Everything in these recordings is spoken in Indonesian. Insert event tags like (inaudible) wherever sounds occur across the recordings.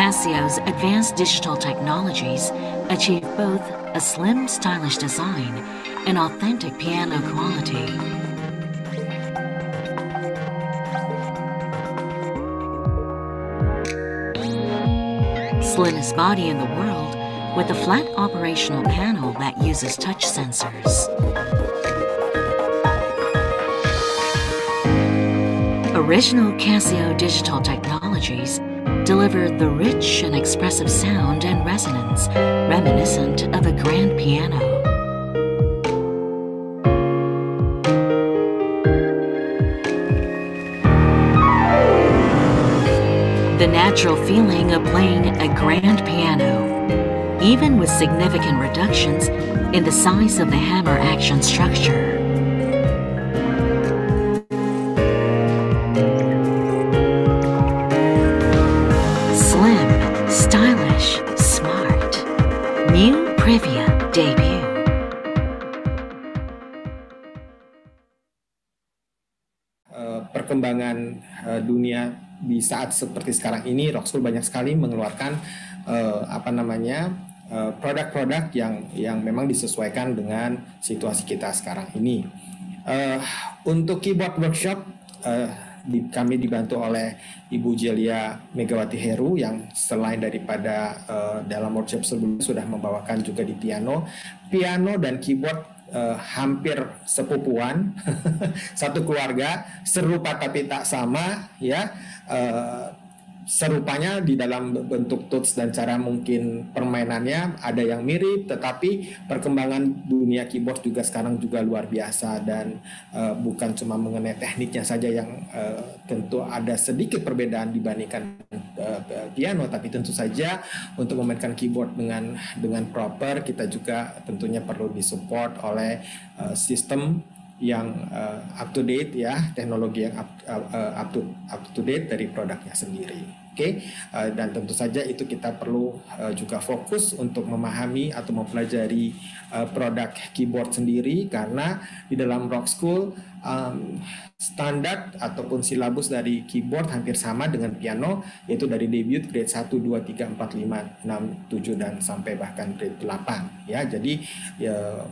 Casio's advanced digital technologies achieve both a slim, stylish design and authentic piano quality. Slimmest body in the world with a flat operational panel that uses touch sensors. Original Casio digital technologies delivered the rich and expressive sound and resonance reminiscent of a grand piano. The natural feeling of playing a grand piano, even with significant reductions in the size of the hammer action structure. saat seperti sekarang ini Roxul banyak sekali mengeluarkan uh, apa namanya eh, produk-produk uh, yang yang memang disesuaikan dengan situasi kita sekarang ini. Uh, untuk keyboard workshop uh, di, kami dibantu oleh Ibu Jelia Megawati Heru yang selain daripada uh, dalam workshop sebelumnya sudah membawakan juga di piano, piano dan keyboard eh, hampir sepupuan, (laughs) satu keluarga, serupa tapi tak sama, ya eh, serupanya di dalam bentuk tools dan cara mungkin permainannya ada yang mirip tetapi perkembangan dunia keyboard juga sekarang juga luar biasa dan uh, bukan cuma mengenai tekniknya saja yang uh, tentu ada sedikit perbedaan dibandingkan uh, piano tapi tentu saja untuk memainkan keyboard dengan dengan proper kita juga tentunya perlu disupport oleh uh, sistem yang uh, up to date ya, teknologi yang up, uh, up to up to date dari produknya sendiri. Oke, okay? Eh, dan tentu saja itu kita perlu eh, juga fokus untuk memahami atau mempelajari eh, produk keyboard sendiri karena di dalam Rock School um, standar ataupun silabus dari keyboard hampir sama dengan piano yaitu dari debut grade 1 2 3 4 5 6 7 dan sampai bahkan grade 8 ya. Jadi ya,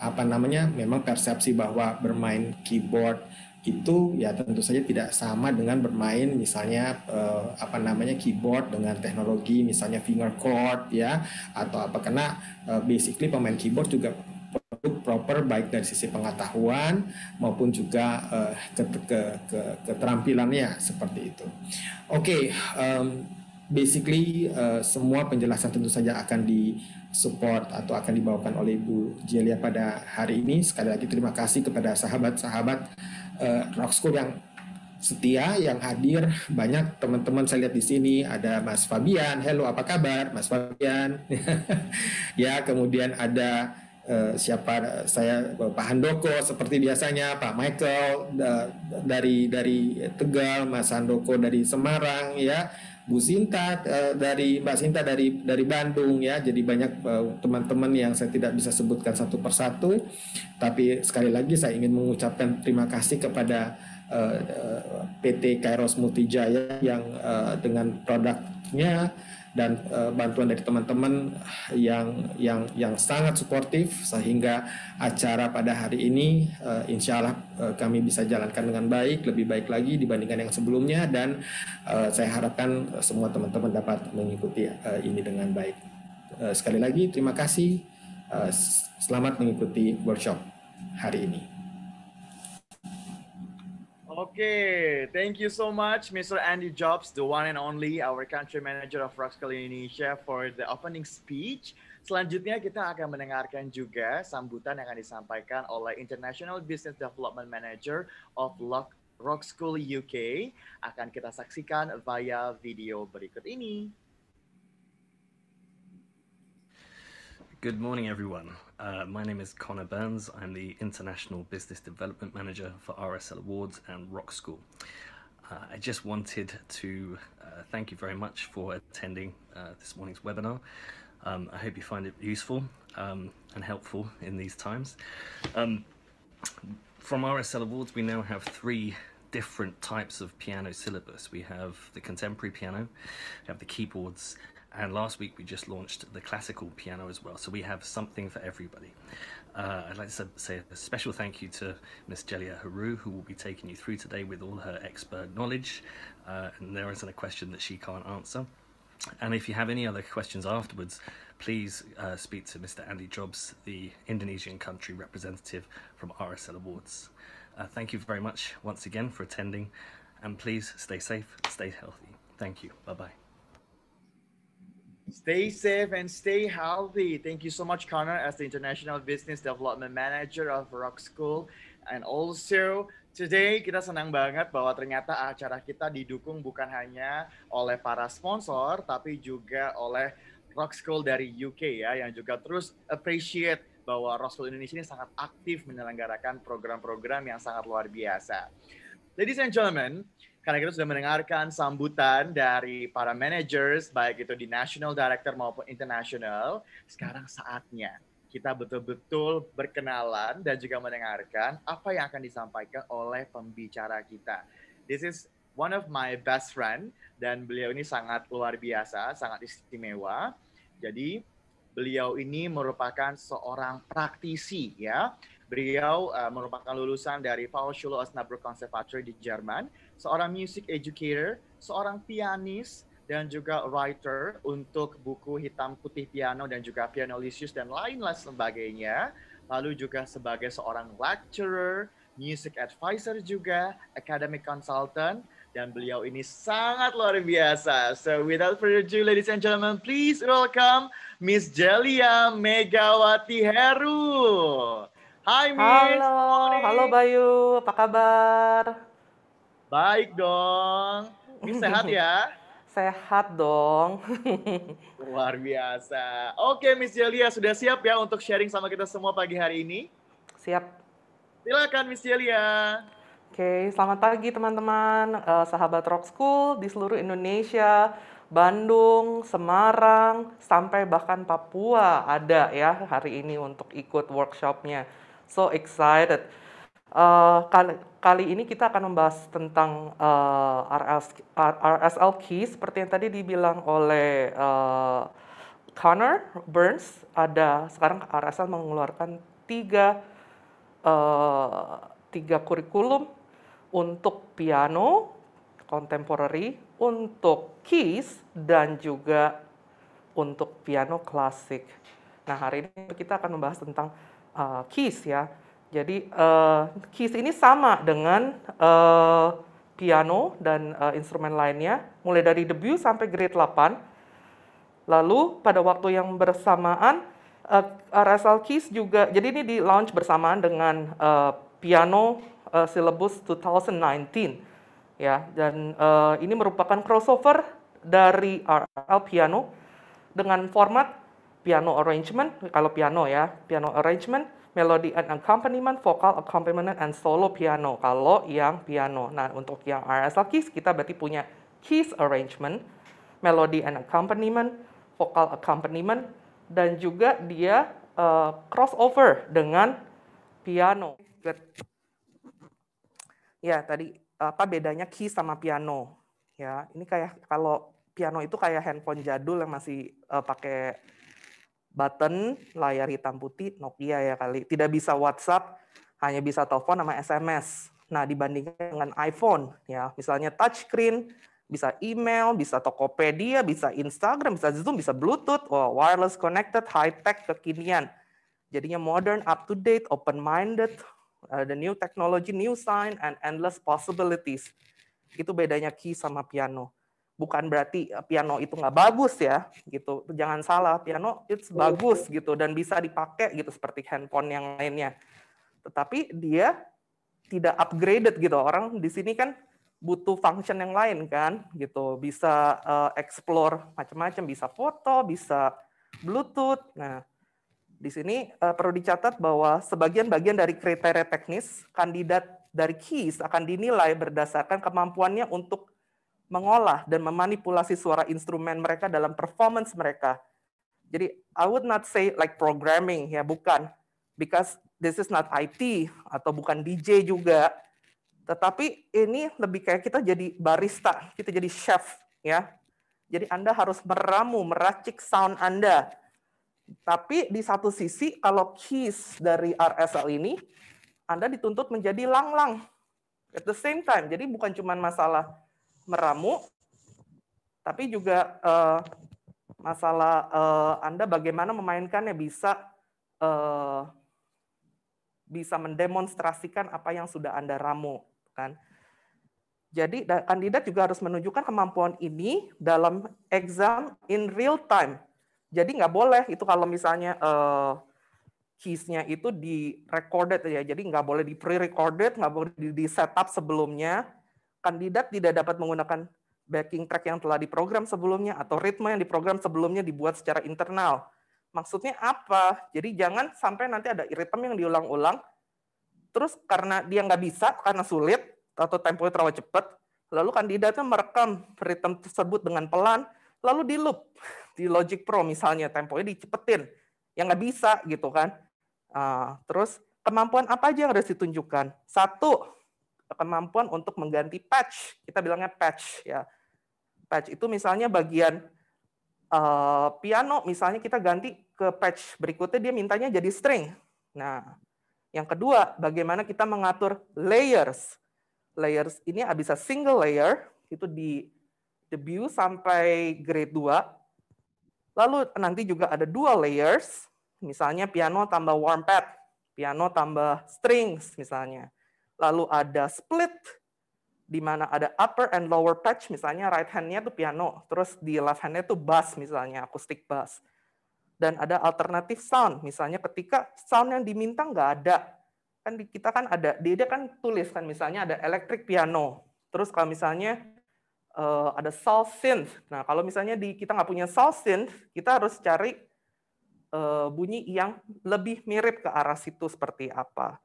apa namanya memang persepsi bahwa bermain keyboard itu ya tentu saja tidak sama dengan bermain misalnya eh, apa namanya keyboard dengan teknologi misalnya finger chord ya atau apa karena eh, basically pemain keyboard juga perlu proper baik dari sisi pengetahuan maupun juga eh, ke, ke, ke, keterampilannya seperti itu. Oke, okay, um, basically uh, semua penjelasan tentu saja akan di support atau akan dibawakan oleh Ibu Jelia pada hari ini. Sekali lagi terima kasih kepada sahabat-sahabat uh, rock school yang setia yang hadir banyak teman-teman saya lihat di sini ada Mas Fabian halo apa kabar Mas Fabian (laughs) ya kemudian ada uh, siapa saya Pak Handoko seperti biasanya Pak Michael da, dari dari Tegal Mas Handoko dari Semarang ya Bu Sinta uh, dari Mbak Sinta dari dari Bandung ya. Jadi banyak eh, teman-teman uh, yang saya tidak bisa sebutkan satu persatu. Tapi sekali lagi saya ingin mengucapkan terima kasih kepada uh, eh, PT Kairos Multijaya yang uh, dengan produknya dan uh, bantuan dari teman-teman yang yang yang sangat suportif sehingga acara pada hari ini uh, insya Allah uh, kami bisa jalankan dengan baik lebih baik lagi dibandingkan yang sebelumnya dan uh, saya harapkan semua teman-teman dapat mengikuti uh, ini dengan baik uh, sekali lagi terima kasih uh, selamat mengikuti workshop hari ini. Okay, thank you so much, Mr. Andy Jobs, the one and only our country manager of Rock School Indonesia for the opening speech. Selanjutnya kita akan mendengarkan juga sambutan yang akan disampaikan oleh International Business Development Manager of Lock Rock School UK akan kita saksikan via video berikut ini. Good morning everyone. Uh, my name is Connor Burns. I'm the International Business Development Manager for RSL Awards and Rock School. Uh, I just wanted to uh, thank you very much for attending uh, this morning's webinar. Um, I hope you find it useful um, and helpful in these times. Um, from RSL Awards, we now have three different types of piano syllabus. We have the contemporary piano, we have the keyboards, and last week we just launched the classical piano as well. So we have something for everybody. Uh, I'd like to say a special thank you to Miss Jelia Haru, who will be taking you through today with all her expert knowledge. Uh, and there isn't a question that she can't answer. And if you have any other questions afterwards, please uh, speak to Mr. Andy Jobs, the Indonesian country representative from RSL Awards. Uh, thank you very much once again for attending, and please stay safe, stay healthy. Thank you. Bye bye. Stay safe and stay healthy. Thank you so much, Connor, as the International Business Development Manager of Rock School. And also, Today kita senang banget bahwa ternyata acara kita didukung bukan hanya oleh para sponsor tapi juga oleh Rock School dari UK ya yang juga terus appreciate bahwa Rock School Indonesia ini sangat aktif menyelenggarakan program-program yang sangat luar biasa. Ladies and gentlemen, karena kita sudah mendengarkan sambutan dari para managers, baik itu di national director maupun international. Sekarang saatnya kita betul-betul berkenalan dan juga mendengarkan apa yang akan disampaikan oleh pembicara kita. This is one of my best friend dan beliau ini sangat luar biasa, sangat istimewa. Jadi beliau ini merupakan seorang praktisi ya. Beliau uh, merupakan lulusan dari Paul Schuller Osnabrück Conservatory di Jerman seorang music educator, seorang pianis, dan juga writer untuk buku hitam putih piano dan juga pianolisius dan lain-lain sebagainya. Lalu juga sebagai seorang lecturer, music advisor juga, academic consultant, dan beliau ini sangat luar biasa. So without further ado, ladies and gentlemen, please welcome Miss Jelia Megawati Heru. Hi, Miss. Halo, halo Bayu, apa kabar? Baik dong. Ini sehat ya? (laughs) Sehat dong. (laughs) Luar biasa. Oke, Miss Jelia sudah siap ya untuk sharing sama kita semua pagi hari ini? Siap. Silakan Miss Jelia. Oke, selamat pagi teman-teman, eh, sahabat Rock School di seluruh Indonesia, Bandung, Semarang, sampai bahkan Papua ada ya hari ini untuk ikut workshopnya. So excited. Uh, kali ini kita akan membahas tentang uh, eh, RS, RSL key seperti yang tadi dibilang oleh uh, Connor Burns ada sekarang RSL mengeluarkan tiga uh, tiga kurikulum untuk piano contemporary, untuk keys dan juga untuk piano klasik. Nah hari ini kita akan membahas tentang uh, keys ya jadi uh, keys ini sama dengan uh, piano dan uh, instrumen lainnya, mulai dari debut sampai grade 8. Lalu pada waktu yang bersamaan, uh, RSL Keys juga, jadi ini di launch bersamaan dengan uh, piano uh, syllabus 2019. ya. Dan uh, ini merupakan crossover dari RSL piano dengan format piano arrangement, kalau piano ya, piano arrangement, melodi and accompaniment, vokal accompaniment, and solo piano. Kalau yang piano. Nah, untuk yang RSL keys, kita berarti punya keys arrangement, melodi and accompaniment, vokal accompaniment, dan juga dia uh, crossover dengan piano. Good. Ya, tadi apa bedanya key sama piano? Ya, ini kayak kalau piano itu kayak handphone jadul yang masih uh, pakai button layar hitam putih Nokia ya kali. Tidak bisa WhatsApp, hanya bisa telepon sama SMS. Nah, dibandingkan dengan iPhone ya, misalnya touchscreen, bisa email, bisa Tokopedia, bisa Instagram, bisa Zoom, bisa Bluetooth, wow, wireless connected, high tech kekinian. Jadinya modern, up to date, open minded, uh, eh, the new technology, new sign and endless possibilities. Itu bedanya key sama piano bukan berarti eh, piano itu nggak bagus ya gitu jangan salah piano it's iya, bagus iya. gitu dan bisa dipakai gitu seperti handphone yang lainnya tetapi dia tidak upgraded gitu orang di sini kan butuh function yang lain kan gitu bisa uh, explore macam-macam bisa foto bisa bluetooth nah di sini uh, perlu dicatat bahwa sebagian bagian dari kriteria teknis kandidat dari keys akan dinilai berdasarkan kemampuannya untuk mengolah dan memanipulasi suara instrumen mereka dalam performance mereka. Jadi I would not say like programming ya bukan because this is not IT atau bukan DJ juga. Tetapi ini lebih kayak kita jadi barista, kita jadi chef ya. Jadi Anda harus meramu, meracik sound Anda. Tapi di satu sisi kalau keys dari RSL ini Anda dituntut menjadi langlang -lang. at the same time. Jadi bukan cuma masalah meramu, tapi juga uh, masalah uh, Anda bagaimana memainkannya bisa uh, bisa mendemonstrasikan apa yang sudah Anda ramu, kan? Jadi kandidat juga harus menunjukkan kemampuan ini dalam exam in real time. Jadi nggak boleh itu kalau misalnya uh, keys nya itu di recorded ya. Jadi nggak boleh di pre-recorded, nggak boleh di setup sebelumnya kandidat tidak dapat menggunakan backing track yang telah diprogram sebelumnya atau ritme yang diprogram sebelumnya dibuat secara internal. Maksudnya apa? Jadi jangan sampai nanti ada ritme yang diulang-ulang, terus karena dia nggak bisa, karena sulit, atau tempo terlalu cepat, lalu kandidatnya merekam ritme tersebut dengan pelan, lalu di loop. Di Logic Pro misalnya, temponya dicepetin. Yang nggak bisa gitu kan. Ah, terus kemampuan apa aja yang harus ditunjukkan? Satu, kemampuan untuk mengganti patch. Kita bilangnya patch ya. Patch itu misalnya bagian eh, piano misalnya kita ganti ke patch berikutnya dia mintanya jadi string. Nah, yang kedua, bagaimana kita mengatur layers. Layers ini ah, bisa single layer itu di debut sampai grade 2. Lalu nanti juga ada dua layers, misalnya piano tambah warm pad, piano tambah strings misalnya lalu ada split, di mana ada upper and lower patch, misalnya right handnya tuh piano, terus di left handnya tuh bass misalnya, akustik bass. Dan ada alternatif sound, misalnya ketika sound yang diminta nggak ada, kan di kita kan ada, dia kan tulis kan misalnya ada electric piano, terus kalau misalnya uh, ada soul synth, nah kalau misalnya di kita nggak punya soul synth, kita harus cari uh, bunyi yang lebih mirip ke arah situ seperti apa.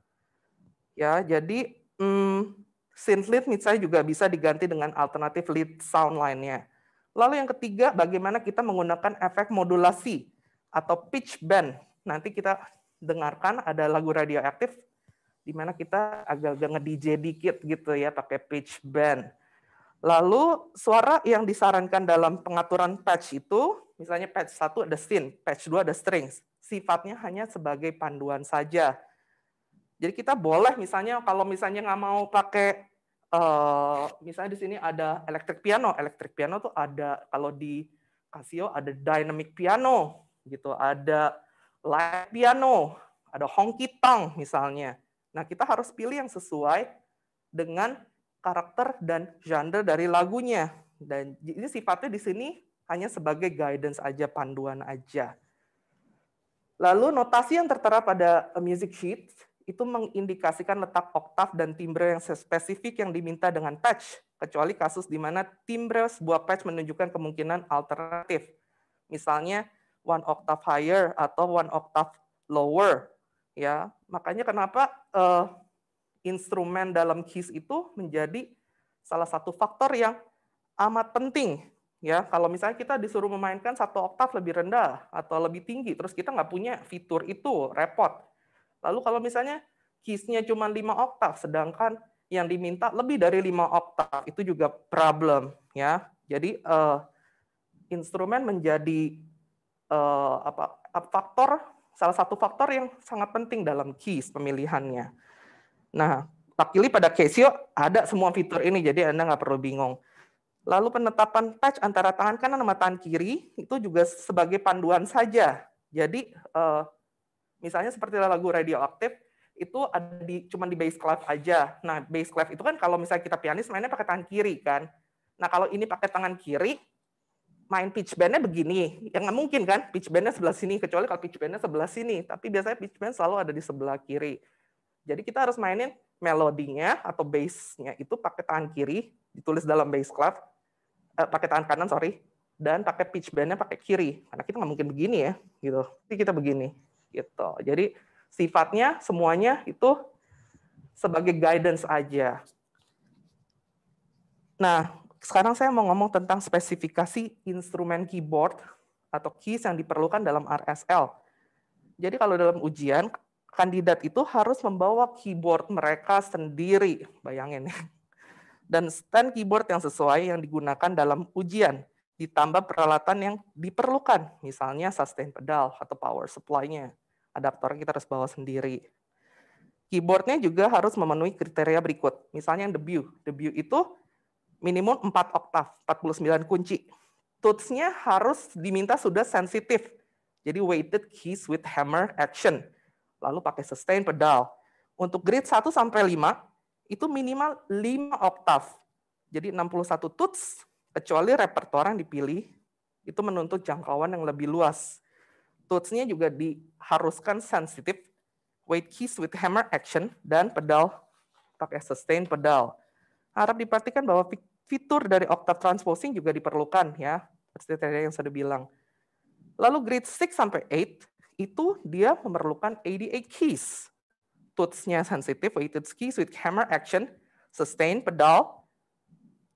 Ya, jadi hmm, synth lead misalnya juga bisa diganti dengan alternatif lead sound lainnya. Lalu yang ketiga, bagaimana kita menggunakan efek modulasi atau pitch bend. Nanti kita dengarkan ada lagu radioaktif di mana kita agak-agak nge-DJ dikit gitu ya pakai pitch bend. Lalu suara yang disarankan dalam pengaturan patch itu, misalnya patch satu ada synth, patch dua ada strings. Sifatnya hanya sebagai panduan saja jadi kita boleh misalnya kalau misalnya nggak mau pakai uh, misalnya di sini ada elektrik piano, elektrik piano tuh ada kalau di Casio ada dynamic piano gitu, ada live piano, ada honky tonk misalnya. Nah, kita harus pilih yang sesuai dengan karakter dan genre dari lagunya. Dan ini sifatnya di sini hanya sebagai guidance aja, panduan aja. Lalu notasi yang tertera pada music sheet itu mengindikasikan letak oktav dan timbre yang spesifik yang diminta dengan patch, kecuali kasus di mana timbre sebuah patch menunjukkan kemungkinan alternatif. Misalnya one octave higher atau one octave lower. Ya, makanya kenapa uh, instrumen dalam keys itu menjadi salah satu faktor yang amat penting. Ya, kalau misalnya kita disuruh memainkan satu oktav lebih rendah atau lebih tinggi, terus kita nggak punya fitur itu, repot Lalu kalau misalnya keysnya cuma 5 oktav, sedangkan yang diminta lebih dari 5 oktav, itu juga problem. ya. Jadi uh, instrumen menjadi uh, apa faktor salah satu faktor yang sangat penting dalam keys pemilihannya. Nah, tak pada Casio ada semua fitur ini, jadi Anda nggak perlu bingung. Lalu penetapan patch antara tangan kanan sama tangan kiri itu juga sebagai panduan saja. Jadi uh, Misalnya seperti lagu radioaktif itu ada di cuma di bass clef aja. Nah, bass clef itu kan kalau misalnya kita pianis mainnya pakai tangan kiri kan. Nah, kalau ini pakai tangan kiri main pitch band-nya begini. yang nggak mungkin kan pitch band-nya sebelah sini kecuali kalau pitch band-nya sebelah sini. Tapi biasanya pitch band selalu ada di sebelah kiri. Jadi kita harus mainin melodinya atau bassnya itu pakai tangan kiri ditulis dalam bass clef eh, pakai tangan kanan sorry dan pakai pitch band-nya pakai kiri karena kita nggak mungkin begini ya gitu. Jadi kita begini gitu. Jadi sifatnya semuanya itu sebagai guidance aja. Nah, sekarang saya mau ngomong tentang spesifikasi instrumen keyboard atau keys yang diperlukan dalam RSL. Jadi kalau dalam ujian, kandidat itu harus membawa keyboard mereka sendiri, bayangin. ya, Dan stand keyboard yang sesuai yang digunakan dalam ujian ditambah peralatan yang diperlukan, misalnya sustain pedal atau power supply-nya. Adaptor kita harus bawa sendiri. Keyboardnya juga harus memenuhi kriteria berikut. Misalnya yang debut. Debut itu minimum 4 oktav, 49 kunci. Tootsnya harus diminta sudah sensitif. Jadi weighted keys with hammer action. Lalu pakai sustain pedal. Untuk grade 1 sampai 5 itu minimal 5 oktav. Jadi 61 tuts kecuali repertoar yang dipilih itu menuntut jangkauan yang lebih luas. Tutsnya juga diharuskan sensitif, weight keys with hammer action, dan pedal pakai ya, sustain pedal. Harap diperhatikan bahwa fitur dari octave transposing juga diperlukan ya, seperti tadi yang sudah bilang. Lalu grade 6 sampai 8 itu dia memerlukan Ada keys. Tutsnya sensitif, weighted keys with hammer action, sustain, pedal,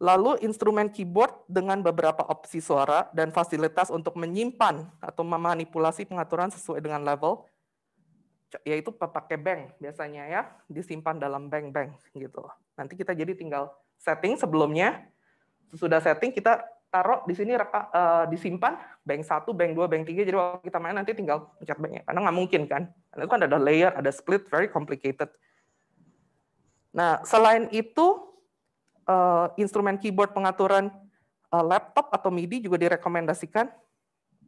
Lalu instrumen keyboard dengan beberapa opsi suara dan fasilitas untuk menyimpan atau memanipulasi pengaturan sesuai dengan level, yaitu pakai bank biasanya ya, disimpan dalam bank-bank gitu. Nanti kita jadi tinggal setting sebelumnya, sudah setting kita taruh di sini reka, uh, disimpan bank satu, bank dua, bank tiga. Jadi waktu kita main nanti tinggal pencet banknya. Karena nggak mungkin kan. Karena itu kan ada layer, ada split, very complicated. Nah, selain itu Eh, instrumen keyboard pengaturan eh, laptop atau MIDI juga direkomendasikan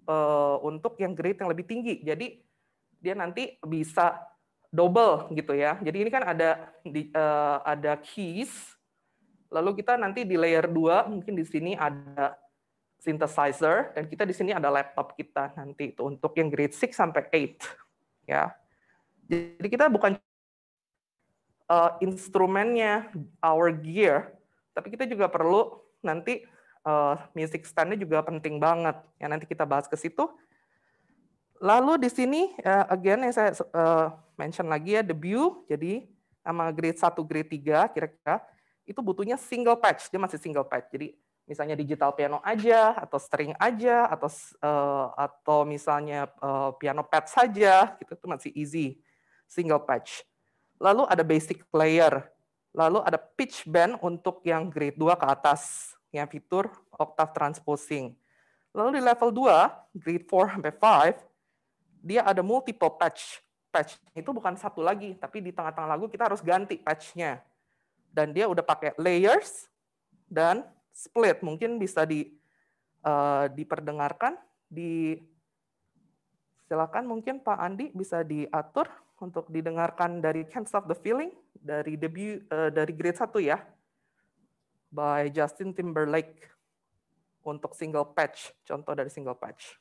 eh, untuk yang grade yang lebih tinggi. Jadi dia nanti bisa double gitu ya. Jadi ini kan ada ada keys. Lalu kita nanti di layer 2 mungkin di sini ada synthesizer dan kita di sini ada laptop kita nanti itu untuk yang grade 6 sampai 8 ya. Jadi kita bukan instrumennya our gear tapi kita juga perlu nanti uh, music stand-nya juga penting banget. Ya nanti kita bahas ke situ. Lalu di sini uh, again yang saya uh, mention lagi ya debut Jadi sama grade 1, grade 3 kira-kira itu butuhnya single patch. Dia masih single patch. Jadi misalnya digital piano aja atau string aja atau uh, atau misalnya uh, piano pad saja gitu itu masih easy single patch. Lalu ada basic player. Lalu ada pitch bend untuk yang grade 2 ke atas, yang fitur octave transposing. Lalu di level 2, grade 4 sampai 5, dia ada multiple patch. Patch itu bukan satu lagi, tapi di tengah-tengah lagu kita harus ganti patch-nya. Dan dia udah pakai layers dan split. Mungkin bisa di uh, diperdengarkan di silakan mungkin Pak Andi bisa diatur untuk didengarkan dari Can't Stop the Feeling dari debut uh, dari grade 1 ya by Justin Timberlake untuk single patch contoh dari single patch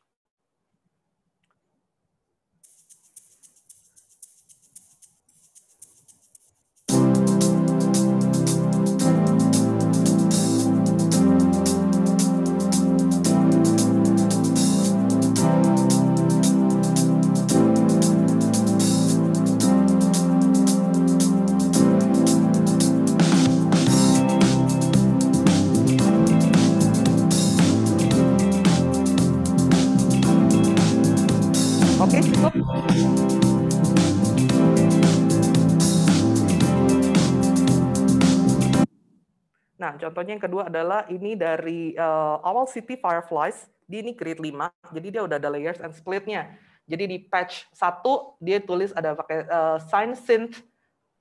Nah, contohnya yang kedua adalah ini dari uh, Owl City Fireflies, di ini grade 5, jadi dia udah ada layers and split-nya. Jadi di patch 1 dia tulis ada pakai uh, eh, sign synth,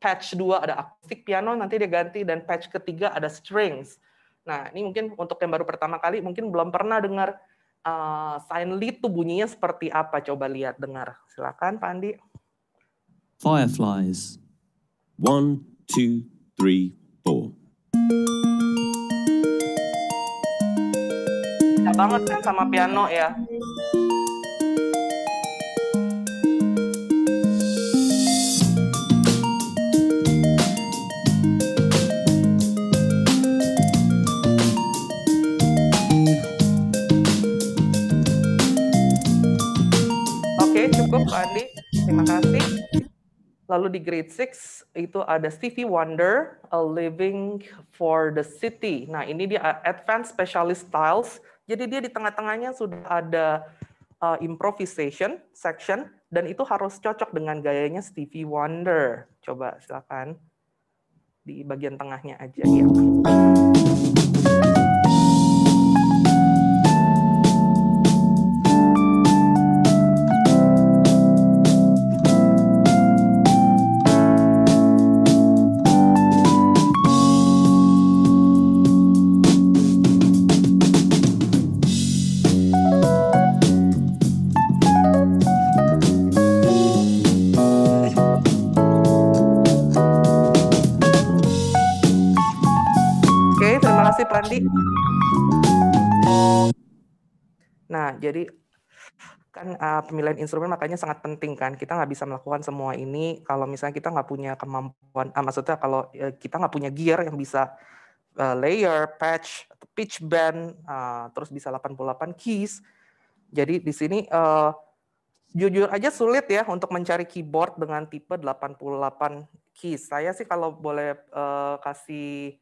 patch 2 ada akustik piano, nanti dia ganti dan patch ketiga ada strings. Nah, ini mungkin untuk yang baru pertama kali mungkin belum pernah dengar uh, sign lead tuh bunyinya seperti apa? Coba lihat, dengar. Silakan, Pak Andi. Fireflies. One, two, three, four. Tidak banget kan sama piano ya. cukup Pak Andi. Terima kasih. Lalu di grade 6 itu ada Stevie Wonder, A Living for the City. Nah ini dia uh, Advanced Specialist Styles. Jadi dia di tengah-tengahnya sudah ada uh, improvisation section dan itu harus cocok dengan gayanya Stevie Wonder. Coba silakan di bagian tengahnya aja ya. kasih Pandi. Nah, jadi kan uh, pemilihan instrumen makanya sangat penting kan kita nggak bisa melakukan semua ini kalau misalnya kita nggak punya kemampuan ah, maksudnya kalau uh, kita nggak punya gear yang bisa uh, layer patch pitch bend uh, ah, terus bisa 88 keys jadi di sini uh, jujur aja sulit ya untuk mencari keyboard dengan tipe 88 keys saya sih kalau boleh uh, kasih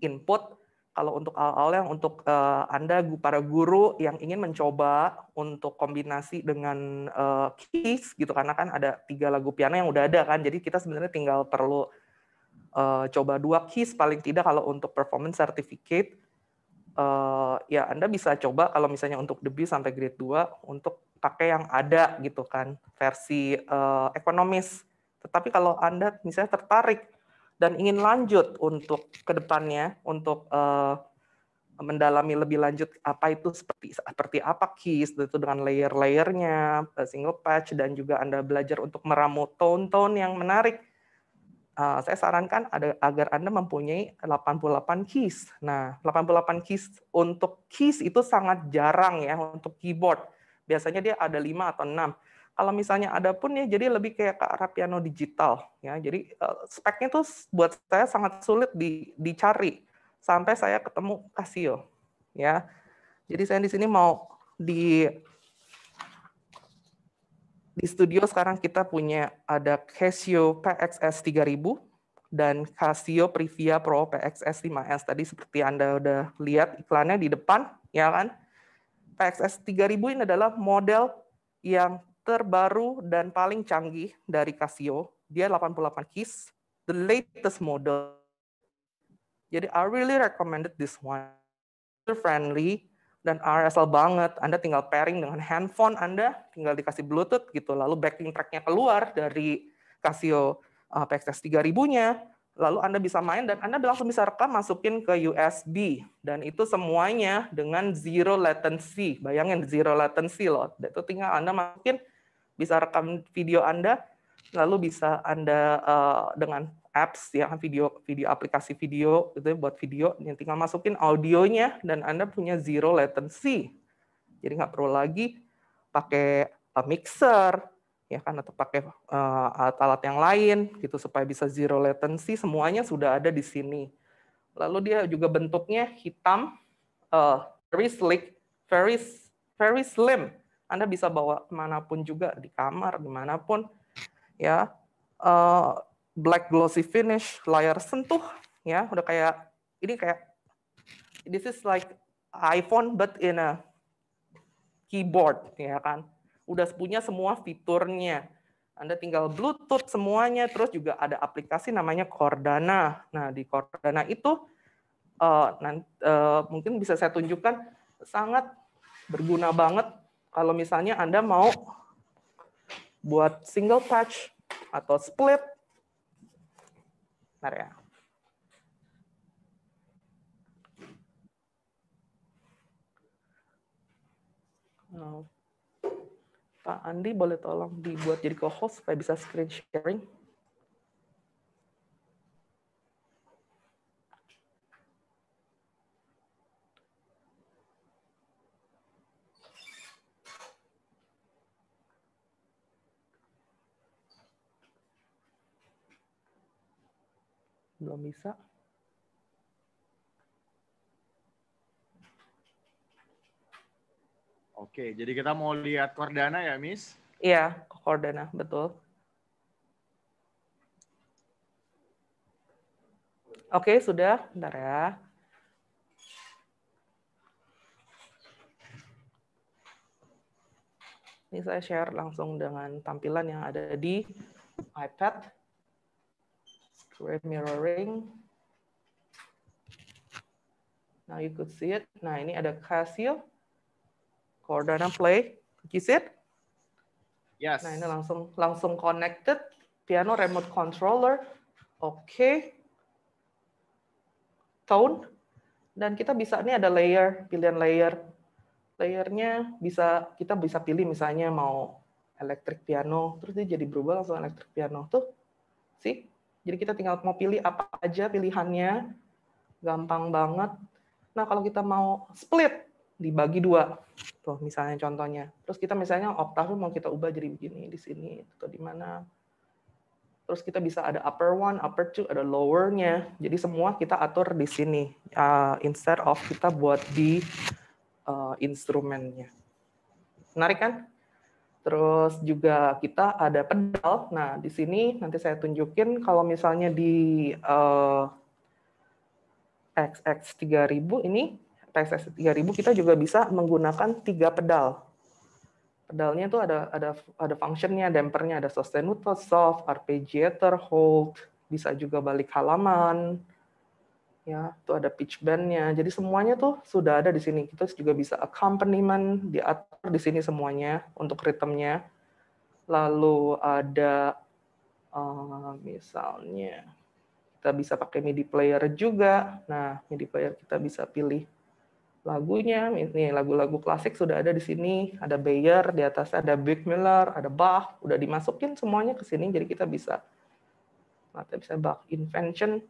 input kalau untuk hal-hal yang untuk uh, Anda para guru yang ingin mencoba untuk kombinasi dengan uh, keys gitu karena kan ada tiga lagu piano yang udah ada kan. Jadi kita sebenarnya tinggal perlu uh, coba dua keys paling tidak kalau untuk performance certificate uh, ya Anda bisa coba kalau misalnya untuk debut sampai grade 2 untuk pakai yang ada gitu kan versi uh, ekonomis. Tetapi kalau Anda misalnya tertarik dan ingin lanjut untuk depannya untuk uh, mendalami lebih lanjut apa itu seperti seperti apa keys itu dengan layer-layernya eh, single patch dan juga anda belajar untuk meramu tone-tone yang menarik eh, saya sarankan ada agar anda mempunyai 88 keys nah 88 keys untuk keys itu sangat jarang ya untuk keyboard biasanya dia ada lima atau enam kalau misalnya ada pun ya jadi lebih kayak ke arah piano digital ya jadi eh, speknya tuh buat saya sangat sulit di, dicari sampai saya ketemu Casio ya jadi saya di sini mau di di studio sekarang kita punya ada Casio PXS 3000 dan Casio Privia Pro PXS 5S tadi seperti Anda udah lihat iklannya di depan ya kan PXS 3000 ini adalah model yang terbaru dan paling canggih dari Casio. Dia 88 keys, the latest model. Jadi I really recommended this one. user Friendly dan RSL banget. Anda tinggal pairing dengan handphone Anda, tinggal dikasih Bluetooth gitu, lalu backing tracknya keluar dari Casio uh, PXS 3000-nya, lalu Anda bisa main dan Anda langsung bisa rekam masukin ke USB dan itu semuanya dengan zero latency. Bayangin zero latency loh. Itu tinggal Anda masukin bisa rekam video Anda, lalu bisa Anda uh, dengan apps ya video video aplikasi video itu ya, buat video yang tinggal masukin audionya dan Anda punya zero latency. Jadi nggak perlu lagi pakai eh, mixer ya kan atau pakai alat-alat eh, yang lain gitu supaya bisa zero latency semuanya sudah ada di sini. Lalu dia juga bentuknya hitam uh, very slick, very very slim anda bisa bawa kemanapun juga di kamar, dimanapun. Ya, uh, black glossy finish, layar sentuh, ya udah kayak ini kayak this is like iPhone but in a keyboard, ya kan. Udah punya semua fiturnya. Anda tinggal Bluetooth semuanya, terus juga ada aplikasi namanya Cordana. Nah di Cordana itu uh, eh, nanti, uh, eh, mungkin bisa saya tunjukkan sangat berguna banget kalau misalnya Anda mau buat single patch atau split. Bentar ya. Nah, Pak Andi boleh tolong dibuat jadi co-host supaya bisa screen sharing. belum bisa. Oke, jadi kita mau lihat Cordana ya, Miss? Iya, Cordana, betul. Oke, sudah. Bentar ya. Ini saya share langsung dengan tampilan yang ada di iPad square mirroring. Now you could see it. Nah, ini ada Casio. Cordana Play. Could you see it? Yes. Nah, ini langsung langsung connected. Piano remote controller. Oke. Okay. Tone. Dan kita bisa, ini ada layer, pilihan layer. Layernya bisa, kita bisa pilih misalnya mau elektrik piano. Terus dia jadi berubah langsung elektrik piano. Tuh, sih jadi kita tinggal mau pilih apa aja pilihannya, gampang banget. Nah kalau kita mau split, dibagi dua, tuh misalnya contohnya. Terus kita misalnya oktavnya mau kita ubah jadi begini di sini atau di mana. Terus kita bisa ada upper one, upper two, ada lowernya. Jadi semua kita atur di sini uh, instead of kita buat di uh, instrumennya. Menarik kan? Terus juga kita ada pedal. Nah, di sini nanti saya tunjukin kalau misalnya di uh, eh, XX3000 ini, PXX3000 kita juga bisa menggunakan tiga pedal. Pedalnya itu ada ada ada functionnya, dampernya ada sustain neutral, soft, arpeggiator, hold, bisa juga balik halaman, ya itu ada pitch bandnya jadi semuanya tuh sudah ada di sini kita juga bisa accompaniment diatur di sini semuanya untuk ritmenya lalu ada uh, misalnya kita bisa pakai midi player juga nah midi player kita bisa pilih lagunya ini lagu-lagu klasik sudah ada di sini ada Bayer di atas ada big Miller ada Bach udah dimasukin semuanya ke sini jadi kita bisa kita bisa Bach invention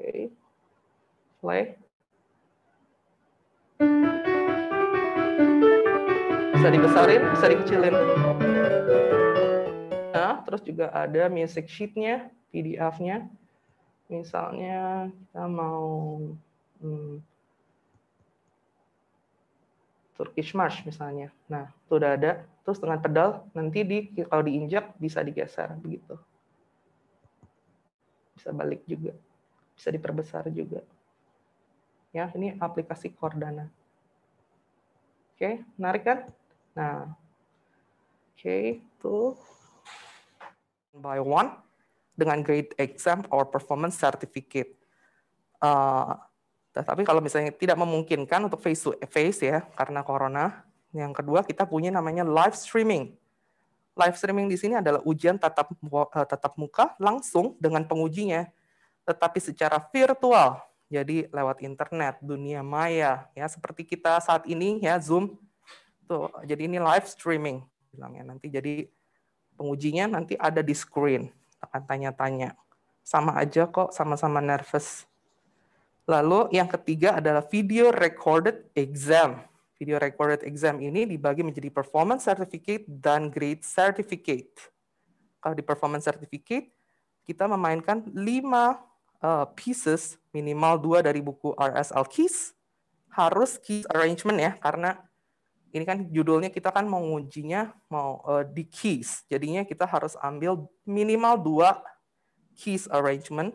Okay. Play. Bisa dibesarin, bisa dikecilin. Nah, terus juga ada music sheet-nya, PDF-nya. Misalnya kita mau hmm, Turkish March misalnya. Nah, itu udah ada. Terus dengan pedal, nanti di, kalau diinjak bisa digeser begitu. Bisa balik juga bisa diperbesar juga. Ya, ini aplikasi Cordana. Oke, menarik kan? Nah, oke, itu by one dengan grade exam or performance certificate. Uh, tapi kalau misalnya tidak memungkinkan untuk face to face ya karena corona, yang kedua kita punya namanya live streaming. Live streaming di sini adalah ujian tatap eh, tatap muka langsung dengan pengujinya tetapi secara virtual. Jadi lewat internet, dunia maya ya seperti kita saat ini ya Zoom. Tuh, jadi ini live streaming bilangnya nanti jadi pengujinya nanti ada di screen akan tanya-tanya. Sama aja kok, sama-sama nervous. Lalu yang ketiga adalah video recorded exam. Video recorded exam ini dibagi menjadi performance certificate dan grade certificate. Kalau di performance certificate, kita memainkan lima uh, pieces minimal dua dari buku RSL Keys harus keys arrangement ya karena ini kan judulnya kita kan mau ngujinya mau uh, di keys jadinya kita harus ambil minimal dua keys arrangement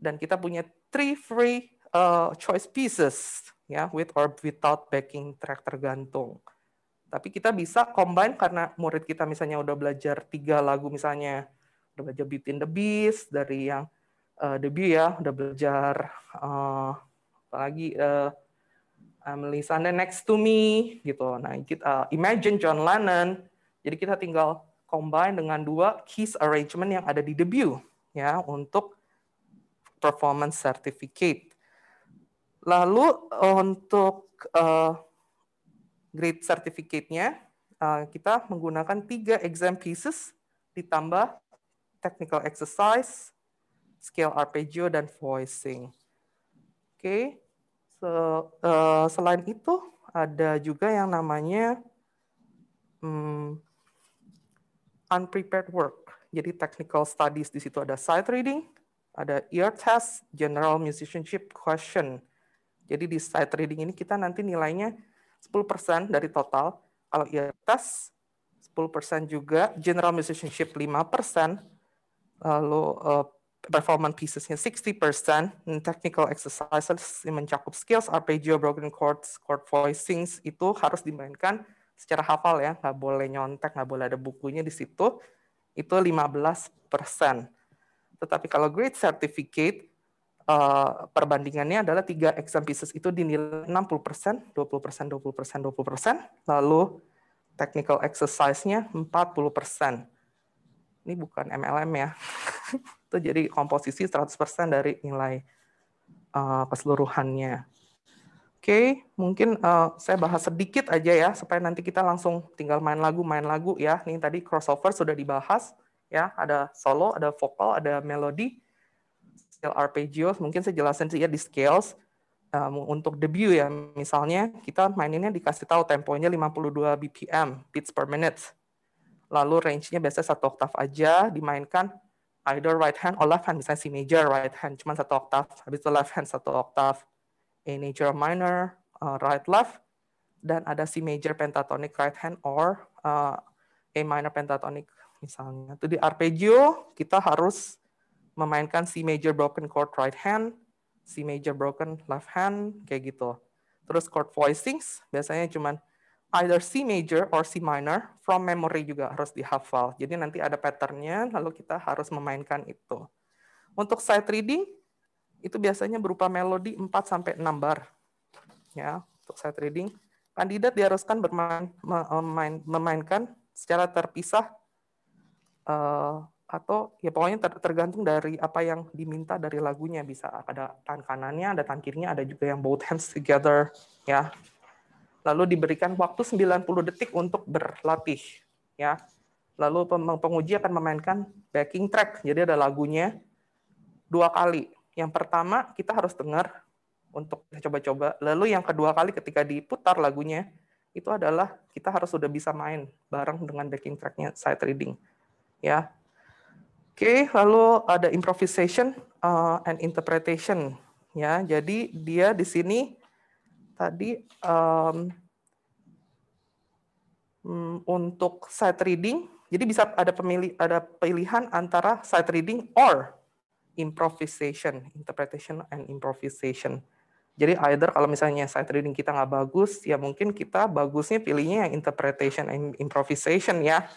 dan kita punya three free uh, choice pieces ya with or without backing track tergantung tapi kita bisa combine karena murid kita misalnya udah belajar tiga lagu misalnya udah belajar Beat in the Beast dari yang uh, debut ya, udah belajar uh, apalagi uh, eh, Emily Sande next to me gitu. Nah, kita uh, imagine John Lennon. Jadi kita tinggal combine dengan dua keys arrangement yang ada di debut ya untuk performance certificate. Lalu untuk uh, grade certificate-nya uh, kita menggunakan tiga exam pieces ditambah technical exercise scale arpeggio dan voicing. Oke, okay. so, uh, selain itu ada juga yang namanya um, unprepared work. Jadi technical studies di situ ada sight reading, ada ear test, general musicianship question. Jadi di sight reading ini kita nanti nilainya 10% dari total. Kalau ear test 10% juga, general musicianship 5%, lalu uh, performance piecesnya 60% technical exercises yang mencakup skills arpeggio broken chords chord voicings itu harus dimainkan secara hafal ya nggak boleh nyontek nggak boleh ada bukunya di situ itu 15%. Tetapi kalau grade certificate eh, perbandingannya adalah tiga exam pieces itu dinilai 60 persen, 20 persen, 20 persen, 20 persen, lalu technical exercise-nya 40 persen ini bukan MLM ya. (laughs) itu jadi komposisi 100% dari nilai eh, keseluruhannya. Oke, okay, mungkin uh, saya bahas sedikit aja ya supaya nanti kita langsung tinggal main lagu, main lagu ya. Nih tadi crossover sudah dibahas ya, ada solo, ada vokal, ada melodi, scale arpeggios. Mungkin saya jelasin sih ya di scales um, untuk debut ya misalnya kita maininnya dikasih tahu temponya 52 BPM, beats per minute lalu range-nya biasanya satu oktav aja, dimainkan either right hand or left hand, misalnya C major, right hand, cuma satu oktav, habis itu left hand satu oktav, A major minor, uh, right left, dan ada C major pentatonic right hand or uh, A minor pentatonic misalnya. Itu di arpeggio kita harus memainkan C major broken chord right hand, C major broken left hand, kayak gitu. Terus chord voicings biasanya cuman either C major or C minor from memory juga harus dihafal. Jadi nanti ada patternnya, lalu kita harus memainkan itu. Untuk sight reading itu biasanya berupa melodi 4 sampai 6 bar. Ya, untuk sight reading kandidat diharuskan bermain memain, e, memainkan secara terpisah uh, atau ya pokoknya ter, tergantung dari apa yang diminta dari lagunya bisa ada tangan kanannya, ada tangan kirinya, ada juga yang both hands together ya lalu diberikan waktu 90 detik untuk berlatih ya. Lalu penguji akan memainkan backing track. Jadi ada lagunya dua kali. Yang pertama kita harus dengar untuk coba-coba. Lalu yang kedua kali ketika diputar lagunya itu adalah kita harus sudah bisa main bareng dengan backing tracknya side reading. Ya. Oke, lalu ada improvisation eh, and interpretation ya. Jadi dia di sini tadi um, untuk sight reading, jadi bisa ada pemilih ada pilihan antara sight reading or improvisation, interpretation and improvisation. Jadi either kalau misalnya sight reading kita nggak bagus, ya mungkin kita bagusnya pilihnya yang interpretation and improvisation ya.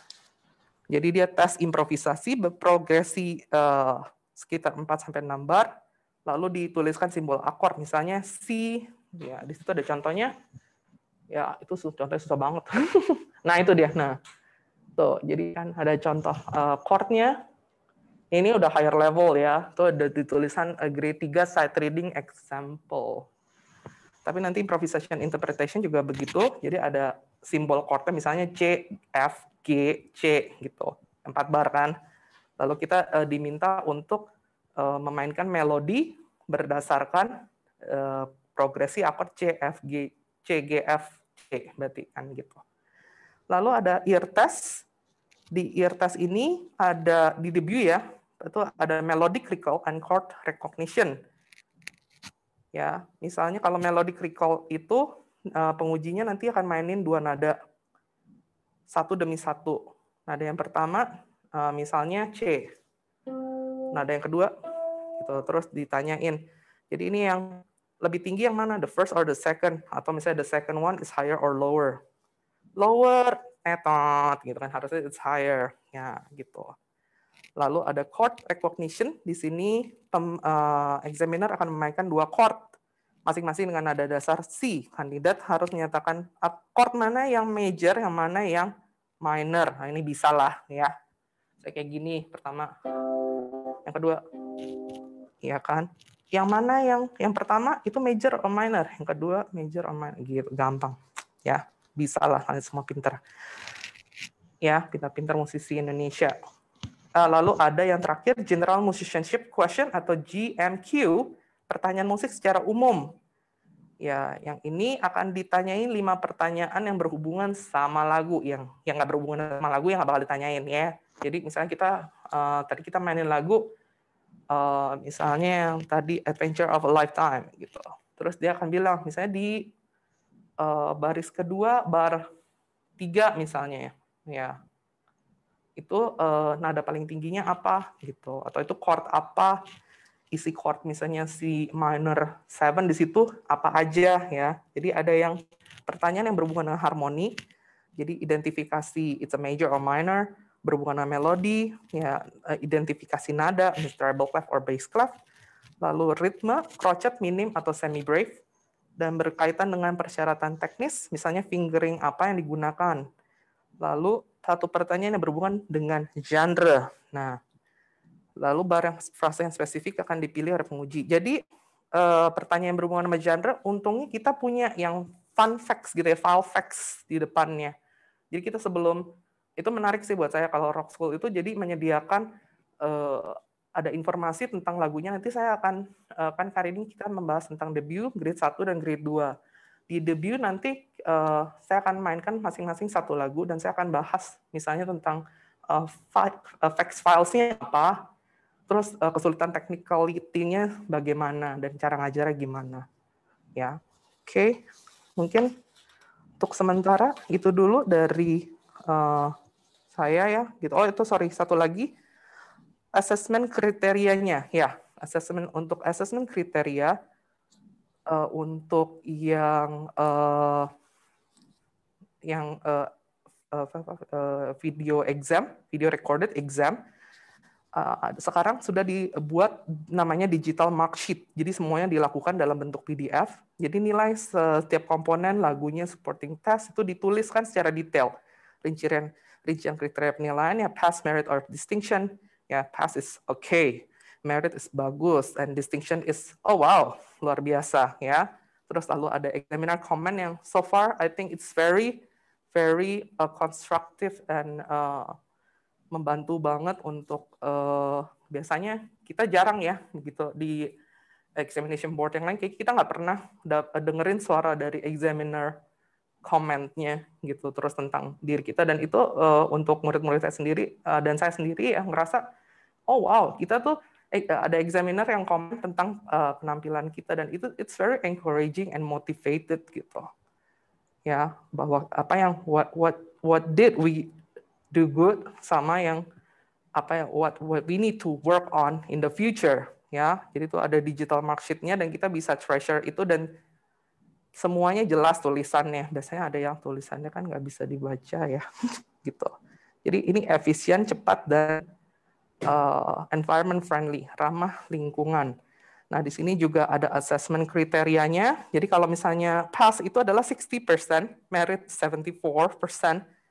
Jadi dia tes improvisasi berprogresi uh, sekitar 4 sampai 6 bar, lalu dituliskan simbol akor misalnya C Ya, di situ ada contohnya. Ya, itu contohnya susah banget. (laughs) nah, itu dia. Nah, tuh. Jadi kan ada contoh uh, chordnya Ini udah higher level ya. Tuh ada ditulisan eh, grade 3 side reading example. Tapi nanti improvisation interpretation juga begitu. Jadi ada simbol chordnya, misalnya C, F, G, C gitu. Empat bar kan. Lalu kita uh, diminta untuk uh, memainkan melodi berdasarkan uh, progresi akor C, F, G, C, G, F, C berarti kan gitu. Lalu ada ear test. Di ear test ini ada di debut ya, itu ada melodic recall and chord recognition. Ya, misalnya kalau melodic recall itu eh, pengujinya nanti akan mainin dua nada satu demi satu. Nada yang pertama eh, misalnya C. Nada yang kedua gitu terus ditanyain. Jadi ini yang lebih tinggi yang mana? The first or the second? Atau misalnya the second one is higher or lower? Lower, etot, gitu kan. Harusnya it's higher. Ya, gitu. Lalu ada chord recognition. Di sini tem, uh, examiner akan memainkan dua chord masing-masing dengan nada dasar C. Kandidat harus menyatakan chord mana yang major, yang mana yang minor. Nah, ini bisa lah ya. Saya kayak gini pertama. Yang kedua, iya kan? yang mana yang yang pertama itu major or minor, yang kedua major or minor gitu, gampang. Ya, bisa lah kalian semua pinter. Ya, pinter-pinter musisi Indonesia. Eh, lalu ada yang terakhir General Musicianship Question atau GMQ, pertanyaan musik secara umum. Ya, yang ini akan ditanyain lima pertanyaan yang berhubungan sama lagu yang yang nggak berhubungan sama lagu yang nggak bakal ditanyain ya. Jadi misalnya kita uh, tadi kita mainin lagu Eh, misalnya yang tadi Adventure of a Lifetime gitu. Terus dia akan bilang misalnya di uh, baris kedua bar tiga misalnya ya, ya. itu uh, nada paling tingginya apa gitu atau itu chord apa isi chord misalnya si minor seven di situ apa aja ya jadi ada yang pertanyaan yang berhubungan dengan harmoni jadi identifikasi it's a major or minor berhubungan dengan melodi, ya eh, identifikasi nada, treble clef or bass clef, lalu ritme, crochet minim atau semi brave, dan berkaitan dengan persyaratan teknis, misalnya fingering apa yang digunakan. Lalu satu pertanyaan yang berhubungan dengan genre. Nah, lalu barang frasa yang spesifik akan dipilih oleh penguji. Jadi eh, pertanyaan yang berhubungan sama genre, untungnya kita punya yang fun facts gitu ya, file facts di depannya. Jadi kita sebelum itu menarik sih buat saya kalau rock school itu jadi menyediakan uh, ada informasi tentang lagunya nanti saya akan uh, kan kali ini kita membahas tentang debut grade 1 dan grade 2 di debut nanti uh, saya akan mainkan masing-masing satu lagu dan saya akan bahas misalnya tentang uh, facts filesnya apa terus uh, kesulitan technicality-nya bagaimana dan cara ngajarnya gimana ya oke okay. mungkin untuk sementara itu dulu dari uh, saya ya gitu. Oh itu sorry satu lagi assessment kriterianya ya assessment untuk assessment kriteria uh, untuk yang uh, yang uh, uh, video exam video recorded exam sekarang sudah dibuat namanya digital mark sheet jadi semuanya dilakukan dalam bentuk PDF jadi nilai setiap komponen lagunya supporting test itu dituliskan secara detail rincian Rincian kriteria penilaian ya past merit or distinction. Ya pass is okay, merit is bagus, and distinction is oh wow luar biasa ya. Terus lalu ada examiner comment yang so far I think it's very very uh, constructive and uh, membantu banget untuk uh, biasanya kita jarang ya begitu di examination board yang lain kayak kita nggak pernah dengerin suara dari examiner komennya gitu terus tentang diri kita dan itu uh, untuk murid-murid saya sendiri uh, dan saya sendiri ya ngerasa oh wow kita tuh eh, ada examiner yang komen tentang uh, penampilan kita dan itu it's very encouraging and motivated gitu ya bahwa apa yang what what what did we do good sama yang apa ya what what we need to work on in the future ya jadi itu ada digital marksheetnya dan kita bisa treasure itu dan semuanya jelas tulisannya. Biasanya ada yang tulisannya kan nggak bisa dibaca ya, (laughs) gitu. Jadi ini efisien, cepat dan uh, environment friendly, ramah lingkungan. Nah, di sini juga ada assessment kriterianya. Jadi kalau misalnya pass itu adalah 60%, merit 74%,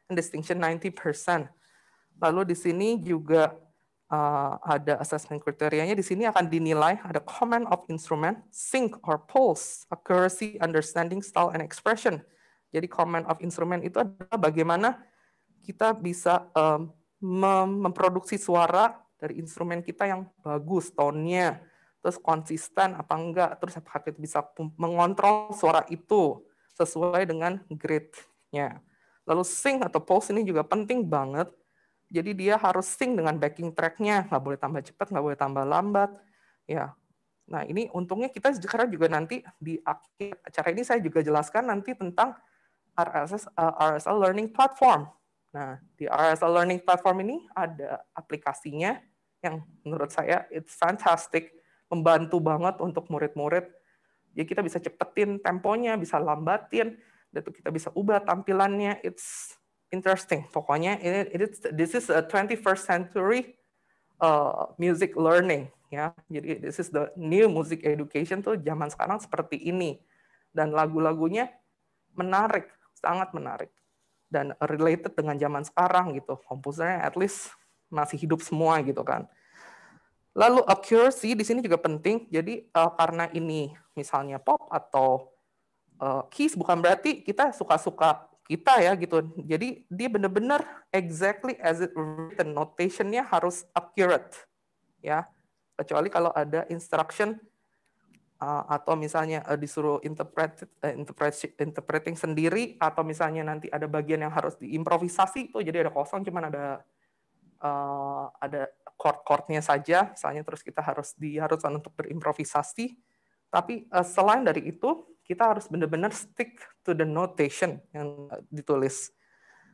and distinction 90%. Lalu di sini juga uh, ada assessment kriterianya di sini akan dinilai ada command of instrument, sync or pulse, accuracy, understanding, style, and expression. Jadi command of instrument itu adalah bagaimana kita bisa um, memproduksi suara dari instrumen kita yang bagus, tone-nya, terus konsisten apa enggak, terus apakah kita bisa mengontrol suara itu sesuai dengan grade-nya. Lalu sync atau pulse ini juga penting banget jadi dia harus sync dengan backing tracknya, nggak boleh tambah cepat, nggak boleh tambah lambat. Ya, Nah, ini untungnya kita sekarang juga nanti di akhir acara ini saya juga jelaskan nanti tentang RSS, uh, eh, RSL Learning Platform. Nah, di RSL Learning Platform ini ada aplikasinya yang menurut saya it's fantastic, membantu banget untuk murid-murid. Jadi kita bisa cepetin temponya, bisa lambatin, dan kita bisa ubah tampilannya. It's interesting. Pokoknya ini it, this is a 21st century uh, music learning ya. Jadi this is the new music education tuh zaman sekarang seperti ini. Dan lagu-lagunya menarik, sangat menarik dan related dengan zaman sekarang gitu. Komposernya at least masih hidup semua gitu kan. Lalu accuracy di sini juga penting. Jadi uh, karena ini misalnya pop atau uh, keys bukan berarti kita suka-suka kita ya gitu. Jadi dia benar-benar exactly as it written notationnya harus accurate ya. Kecuali kalau ada instruction uh, atau misalnya uh, disuruh interpret, eh, interpret interpreting sendiri atau misalnya nanti ada bagian yang harus diimprovisasi itu jadi ada kosong cuman ada uh, ada chord-chordnya saja misalnya terus kita harus diharuskan untuk berimprovisasi. Tapi uh, selain dari itu kita harus benar-benar stick to the notation yang ditulis.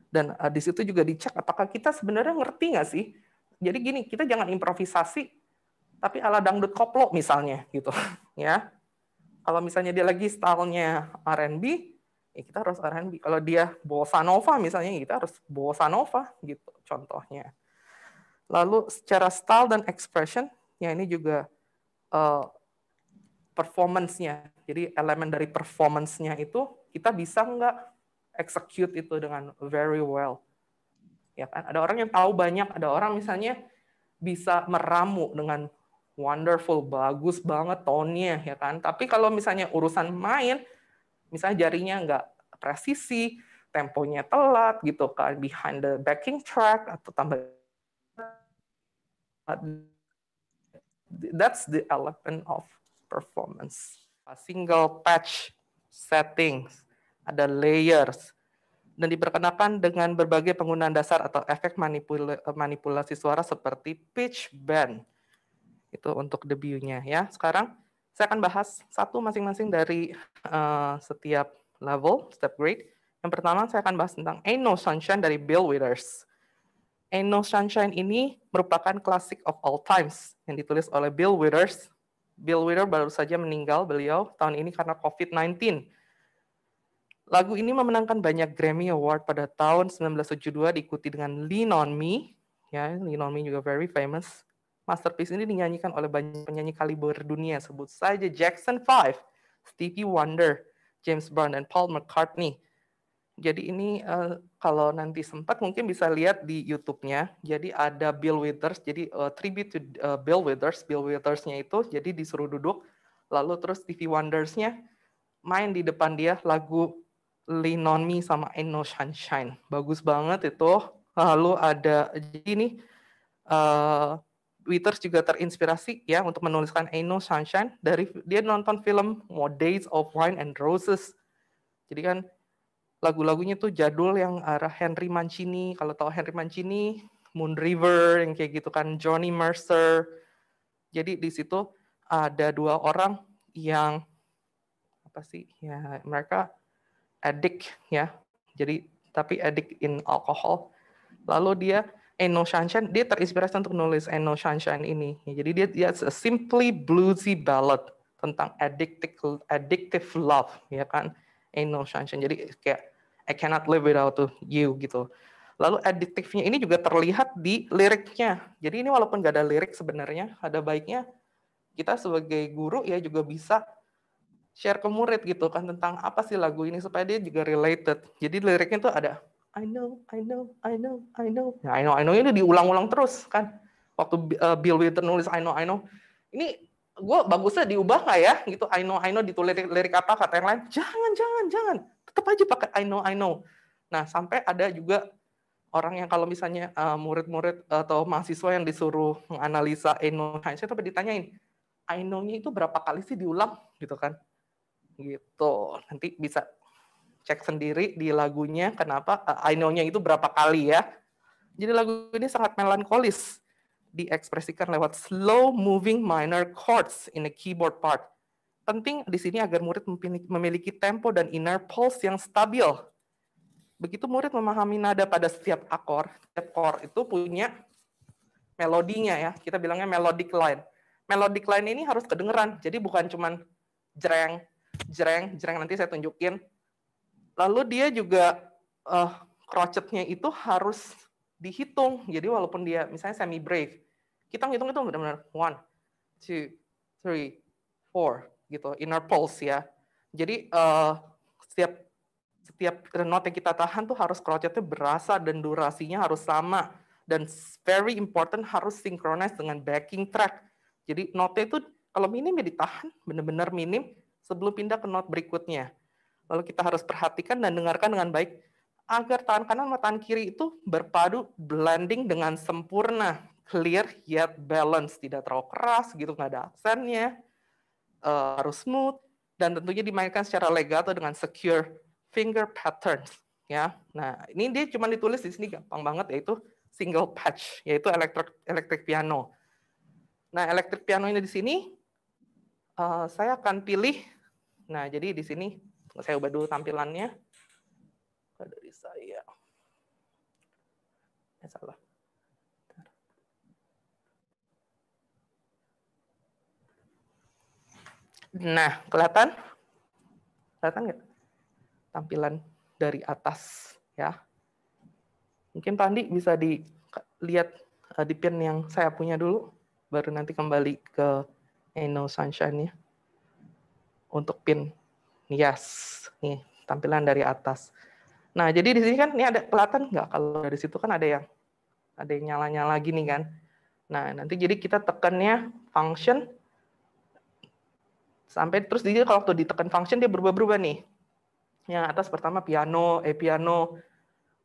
Dan uh, di situ juga dicek apakah kita sebenarnya ngerti nggak sih. Jadi gini, kita jangan improvisasi, tapi ala dangdut koplo misalnya gitu, (laughs) ya. Kalau misalnya dia lagi stylenya R&B, ya kita harus R&B. Kalau dia bossa nova misalnya, ya kita harus bossa nova gitu contohnya. Lalu secara style dan expression, ya ini juga uh, performance-nya. Jadi elemen dari performance-nya itu kita bisa nggak execute itu dengan very well. Ya kan? Ada orang yang tahu banyak, ada orang misalnya bisa meramu dengan wonderful, bagus banget tone-nya ya kan. Tapi kalau misalnya urusan main, misalnya jarinya nggak presisi, temponya telat gitu kan, behind the backing track atau tambah that's the element of performance. Single patch settings, ada layers, dan diperkenalkan dengan berbagai penggunaan dasar atau efek manipulasi suara seperti pitch bend. Itu untuk debutnya ya. Sekarang saya akan bahas satu masing-masing dari uh, setiap level, step grade. Yang pertama saya akan bahas tentang Ain't No Sunshine dari Bill Withers. Ain't No Sunshine ini merupakan klasik of all times yang ditulis oleh Bill Withers Bill Withers baru saja meninggal beliau tahun ini karena COVID-19. Lagu ini memenangkan banyak Grammy Award pada tahun 1972 diikuti dengan Lean On Me. Ya, Lean On Me juga very famous. Masterpiece ini dinyanyikan oleh banyak penyanyi kaliber dunia. Sebut saja Jackson 5, Stevie Wonder, James Brown, dan Paul McCartney. Jadi ini uh, kalau nanti sempat mungkin bisa lihat di YouTube-nya. Jadi ada Bill Withers, jadi uh, tribute to uh, Bill Withers. Bill Withers-nya itu jadi disuruh duduk, lalu terus TV Wonders-nya main di depan dia lagu Lean On Me sama Ain't No Sunshine. Bagus banget itu. Lalu ada jadi ini uh, Withers juga terinspirasi ya untuk menuliskan Ain't No Sunshine dari dia nonton film More Days of Wine and Roses. Jadi kan lagu-lagunya tuh jadul yang arah Henry Mancini. Kalau tahu Henry Mancini, Moon River yang kayak gitu kan, Johnny Mercer. Jadi di situ ada dua orang yang apa sih? Ya, mereka addict ya. Jadi tapi addict in alcohol. Lalu dia Eno Sunshine. dia terinspirasi untuk nulis Eno Sunshine ini. Ya, jadi dia dia simply bluesy ballad tentang addictive addictive love ya kan ain't no sunshine. Jadi kayak I cannot live without you gitu. Lalu adiktifnya ini juga terlihat di liriknya. Jadi ini walaupun gak ada lirik sebenarnya, ada baiknya kita sebagai guru ya juga bisa share ke murid gitu kan tentang apa sih lagu ini supaya dia juga related. Jadi liriknya tuh ada I know, I know, I know, I know. Nah, I know, I know ini diulang-ulang terus kan. Waktu eh, Bill Withers nulis I know, I know. Ini gue bagusnya diubah nggak ya gitu I know I know ditulis lirik, lirik apa kata yang lain jangan jangan jangan tetap aja pakai I know I know nah sampai ada juga orang yang kalau misalnya eh, murid-murid uh, atau mahasiswa yang disuruh menganalisa I know I know tapi ditanyain I know-nya itu berapa kali sih diulang gitu kan gitu nanti bisa cek sendiri di lagunya kenapa uh, I know-nya itu berapa kali ya jadi lagu ini sangat melankolis diekspresikan lewat slow moving minor chords in a keyboard part. Penting di sini agar murid memiliki tempo dan inner pulse yang stabil. Begitu murid memahami nada pada setiap akor, setiap chord itu punya melodinya ya. Kita bilangnya melodic line. Melodic line ini harus kedengeran. Jadi bukan cuman jreng, jreng, jreng nanti saya tunjukin. Lalu dia juga uh, eh, crochetnya itu harus dihitung. Jadi walaupun dia misalnya semi brave, kita ngitung itu benar-benar one, two, three, four gitu inner pulse ya. Jadi uh, setiap setiap note yang kita tahan tuh harus crochetnya berasa dan durasinya harus sama dan very important harus synchronize dengan backing track. Jadi note itu kalau minim ya ditahan benar-benar minim sebelum pindah ke note berikutnya. Lalu kita harus perhatikan dan dengarkan dengan baik agar tangan kanan sama tangan kiri itu berpadu blending dengan sempurna, clear yet balance, tidak terlalu keras gitu, nggak ada aksennya, uh, harus smooth dan tentunya dimainkan secara legato dengan secure finger patterns ya. Nah, ini dia cuma ditulis di sini gampang banget yaitu single patch yaitu electric electric piano. Nah, electric piano ini di sini uh, saya akan pilih. Nah, jadi di sini saya ubah dulu tampilannya. salah. Nah, kelihatan? Kelihatan nggak? Tampilan dari atas ya. Mungkin Pandi bisa dilihat eh, di pin yang saya punya dulu, baru nanti kembali ke Eno Sunshine ya. Untuk pin. Yes, nih tampilan dari atas. Nah, jadi di sini kan ini ada kelihatan nggak kalau dari situ kan ada yang ada yang nyala-nyala nih kan. Nah, nanti jadi kita tekannya function sampai terus dia kalau waktu ditekan function dia berubah-berubah nih. Yang atas pertama piano, eh piano.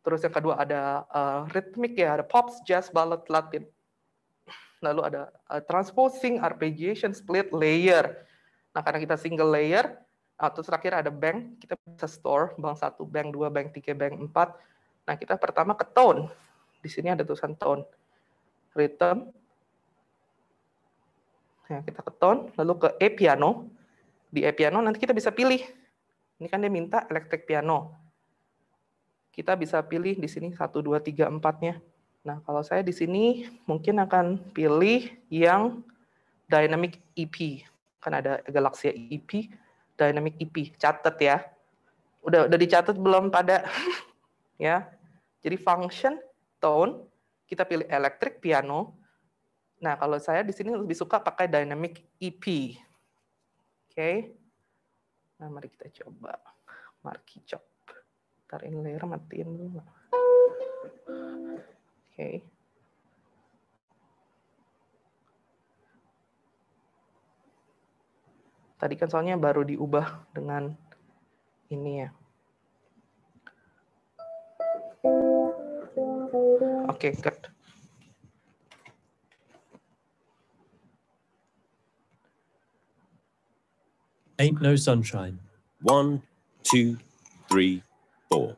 Terus yang kedua ada uh, rhythmic ya, ada pops, jazz, ballad, Latin. Lalu ada uh, transposing, arpeggiation, split, layer. Nah, karena kita single layer, atau uh, terakhir ada bank, kita bisa store bank satu, bank dua, bank tiga, bank empat. Nah, kita pertama ke tone di sini ada tulisan tone. Rhythm. ya, kita ke tone, lalu ke E piano. Di E piano nanti kita bisa pilih. Ini kan dia minta elektrik piano. Kita bisa pilih di sini satu dua tiga empatnya. Nah, kalau saya di sini mungkin akan pilih yang dynamic EP. Kan ada Galaxy EP, dynamic EP. catet ya. Udah udah dicatat belum pada (laughs) ya? Jadi function tone, kita pilih electric piano. Nah, kalau saya di sini lebih suka pakai dynamic EP. Oke. Okay. Nah, mari kita coba. Marki chop. Tarin layer, matiin dulu. Oke. Okay. Tadi kan soalnya baru diubah dengan ini ya. Thank you. Okay, cut. Ain't no sunshine. One, two, three, four.